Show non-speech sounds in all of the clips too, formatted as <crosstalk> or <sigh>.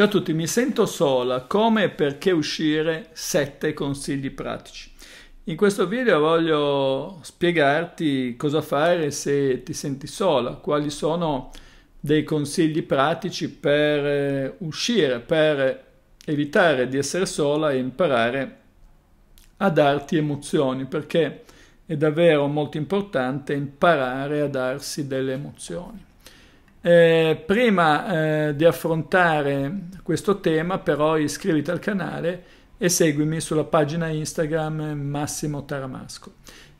Ciao a tutti, mi sento sola, come e perché uscire 7 consigli pratici. In questo video voglio spiegarti cosa fare se ti senti sola, quali sono dei consigli pratici per eh, uscire, per evitare di essere sola e imparare a darti emozioni, perché è davvero molto importante imparare a darsi delle emozioni. Eh, prima eh, di affrontare questo tema però iscriviti al canale e seguimi sulla pagina Instagram eh, Massimo Taramasco.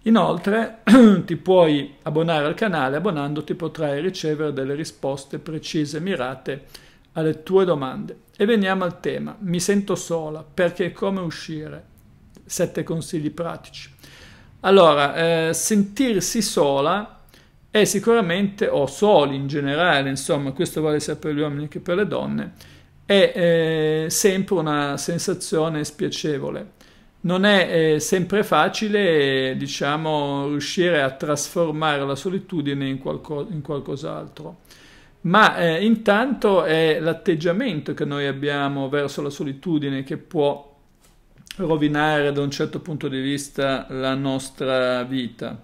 Inoltre <clears throat> ti puoi abbonare al canale, abbonandoti potrai ricevere delle risposte precise e mirate alle tue domande. E veniamo al tema, mi sento sola, perché come uscire? Sette consigli pratici. Allora, eh, sentirsi sola e sicuramente, o soli in generale, insomma, questo vale sia per gli uomini che per le donne, è eh, sempre una sensazione spiacevole. Non è eh, sempre facile, diciamo, riuscire a trasformare la solitudine in, qualco, in qualcos'altro. Ma eh, intanto è l'atteggiamento che noi abbiamo verso la solitudine che può rovinare da un certo punto di vista la nostra vita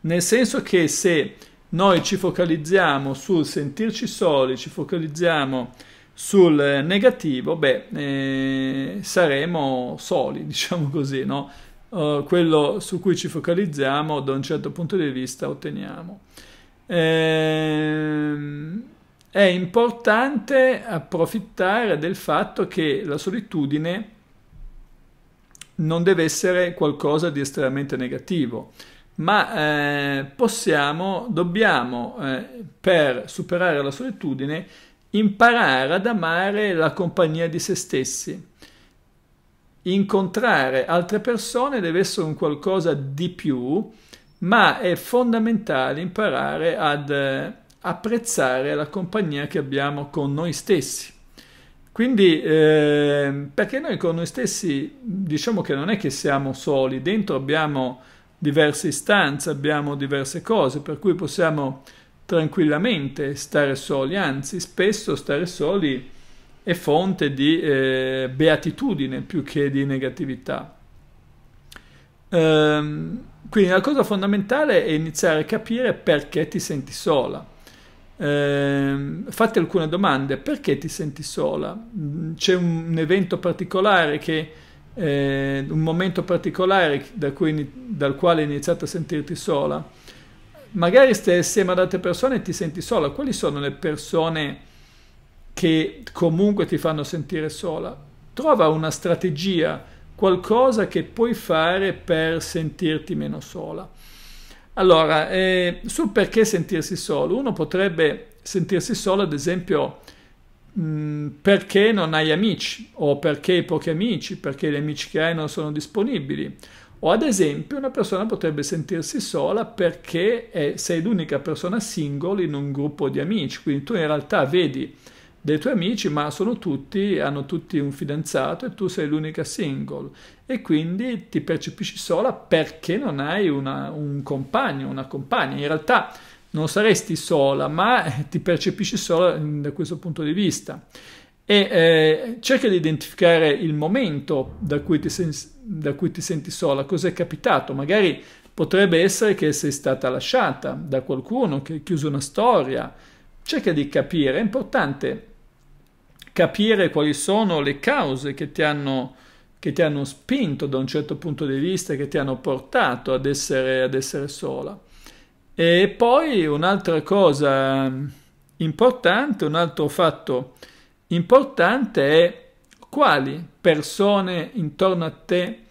nel senso che se noi ci focalizziamo sul sentirci soli, ci focalizziamo sul eh, negativo, beh, eh, saremo soli, <laughs> diciamo così, no? Uh, quello su cui ci focalizziamo da un certo punto di vista otteniamo. Ehm, è importante approfittare del fatto che la solitudine non deve essere qualcosa di estremamente negativo ma eh, possiamo, dobbiamo, eh, per superare la solitudine, imparare ad amare la compagnia di se stessi. Incontrare altre persone deve essere un qualcosa di più, ma è fondamentale imparare ad eh, apprezzare la compagnia che abbiamo con noi stessi. Quindi, eh, perché noi con noi stessi diciamo che non è che siamo soli, dentro abbiamo diverse istanze, abbiamo diverse cose, per cui possiamo tranquillamente stare soli, anzi spesso stare soli è fonte di eh, beatitudine più che di negatività. Ehm, quindi la cosa fondamentale è iniziare a capire perché ti senti sola. Ehm, fate alcune domande, perché ti senti sola? C'è un evento particolare che eh, un momento particolare da cui, dal quale hai iniziato a sentirti sola, magari stai assieme ad altre persone e ti senti sola. Quali sono le persone che comunque ti fanno sentire sola? Trova una strategia, qualcosa che puoi fare per sentirti meno sola. Allora, eh, sul perché sentirsi solo, uno potrebbe sentirsi solo, ad esempio, Mm, perché non hai amici o perché hai pochi amici, perché gli amici che hai non sono disponibili. O ad esempio una persona potrebbe sentirsi sola perché è, eh, sei l'unica persona single in un gruppo di amici, quindi tu in realtà vedi dei tuoi amici, ma sono tutti, hanno tutti un fidanzato e tu sei l'unica single e quindi ti percepisci sola perché non hai una, un compagno, una compagna. In realtà non saresti sola, ma ti percepisci sola da questo punto di vista. E eh, cerca di identificare il momento da cui, da cui ti senti sola, cosa è capitato. Magari potrebbe essere che sei stata lasciata da qualcuno, che hai chiuso una storia. Cerca di capire, è importante capire quali sono le cause che ti hanno che ti hanno spinto da un certo punto di vista, che ti hanno portato ad essere, ad essere sola. E poi un'altra cosa ehm, importante, un altro fatto importante è quali persone intorno a te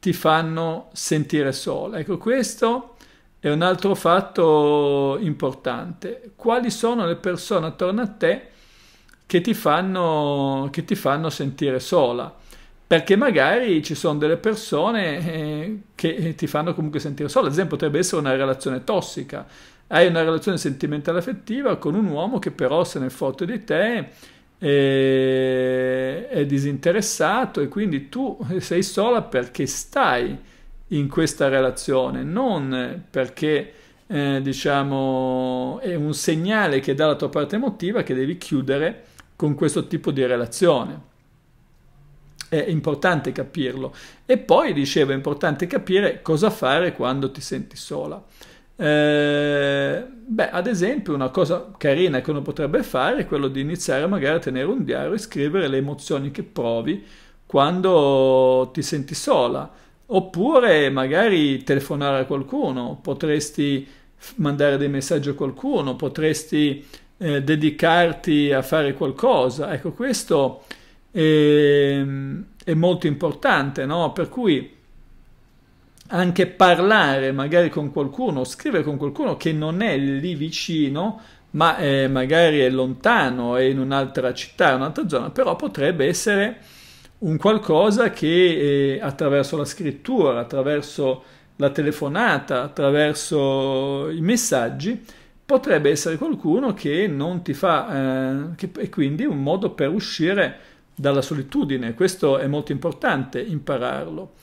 ti fanno sentire sola. Ecco, questo è un altro fatto importante. Quali sono le persone attorno a te che ti fanno, che ti fanno sentire sola? perché magari ci sono delle persone eh, che eh, ti fanno comunque sentire solo, ad esempio potrebbe essere una relazione tossica, hai una relazione sentimentale affettiva con un uomo che però se ne è foto di te eh, è disinteressato e quindi tu eh, sei sola perché stai in questa relazione, non perché eh, diciamo è un segnale che dà la tua parte emotiva che devi chiudere con questo tipo di relazione è importante capirlo. E poi, dicevo, è importante capire cosa fare quando ti senti sola. Eh, beh, ad esempio, una cosa carina che uno potrebbe fare è quello di iniziare magari a tenere un diario e scrivere le emozioni che provi quando ti senti sola. Oppure magari telefonare a qualcuno, potresti mandare dei messaggi a qualcuno, potresti eh, dedicarti a fare qualcosa. Ecco, questo e, ehm, è molto importante, no? Per cui anche parlare magari con qualcuno, scrivere con qualcuno che non è lì vicino, ma eh, magari è lontano, è in un'altra città, in un'altra zona, però potrebbe essere un qualcosa che eh, attraverso la scrittura, attraverso la telefonata, attraverso i messaggi, potrebbe essere qualcuno che non ti fa, eh, che, e quindi un modo per uscire dalla solitudine, questo è molto importante impararlo.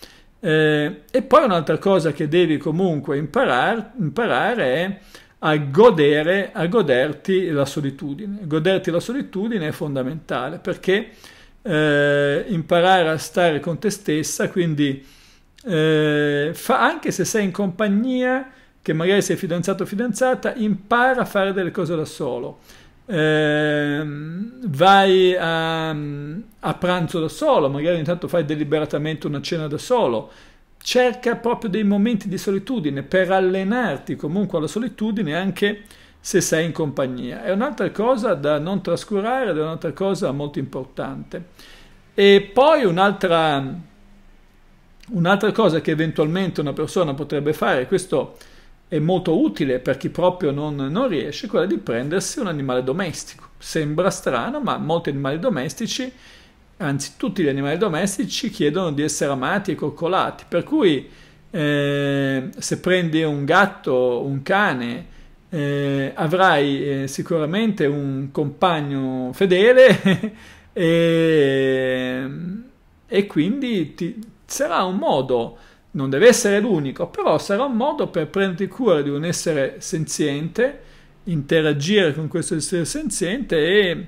Eh, e poi un'altra cosa che devi comunque imparar, imparare è a, godere, a goderti la solitudine. Goderti la solitudine è fondamentale perché eh, imparare a stare con te stessa, quindi eh, fa, anche se sei in compagnia, che magari sei fidanzato o fidanzata, impara a fare delle cose da solo eh, vai a, a pranzo da solo, magari intanto fai deliberatamente una cena da solo, cerca proprio dei momenti di solitudine per allenarti comunque alla solitudine anche se sei in compagnia. È un'altra cosa da non trascurare ed è un'altra cosa molto importante. E poi un'altra, un'altra cosa che eventualmente una persona potrebbe fare, questo è molto utile per chi proprio non, non riesce, quella di prendersi un animale domestico. Sembra strano, ma molti animali domestici, anzi tutti gli animali domestici, chiedono di essere amati e coccolati. Per cui eh, se prendi un gatto, un cane, eh, avrai eh, sicuramente un compagno fedele <laughs> e, e quindi ti, sarà un modo non deve essere l'unico, però sarà un modo per prenderti cura di un essere senziente, interagire con questo essere senziente e,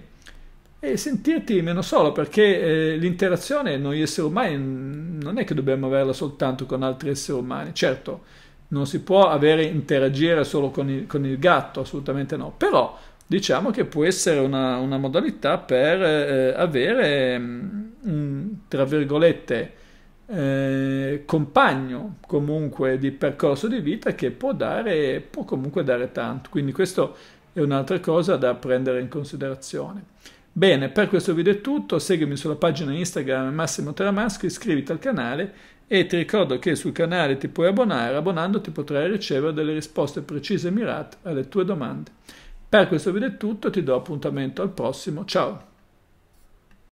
e sentirti meno solo, perché eh, l'interazione noi esseri umani non è che dobbiamo averla soltanto con altri esseri umani, certo, non si può avere, interagire solo con il, con il gatto, assolutamente no, però diciamo che può essere una, una modalità per eh, avere, mh, mm, tra virgolette, eh, compagno comunque di percorso di vita che può dare, può comunque dare tanto. Quindi questo è un'altra cosa da prendere in considerazione. Bene, per questo video è tutto, seguimi sulla pagina Instagram Massimo Teramasco, iscriviti al canale e ti ricordo che sul canale ti puoi abbonare, abbonandoti potrai ricevere delle risposte precise e mirate alle tue domande. Per questo video è tutto, ti do appuntamento al prossimo, ciao!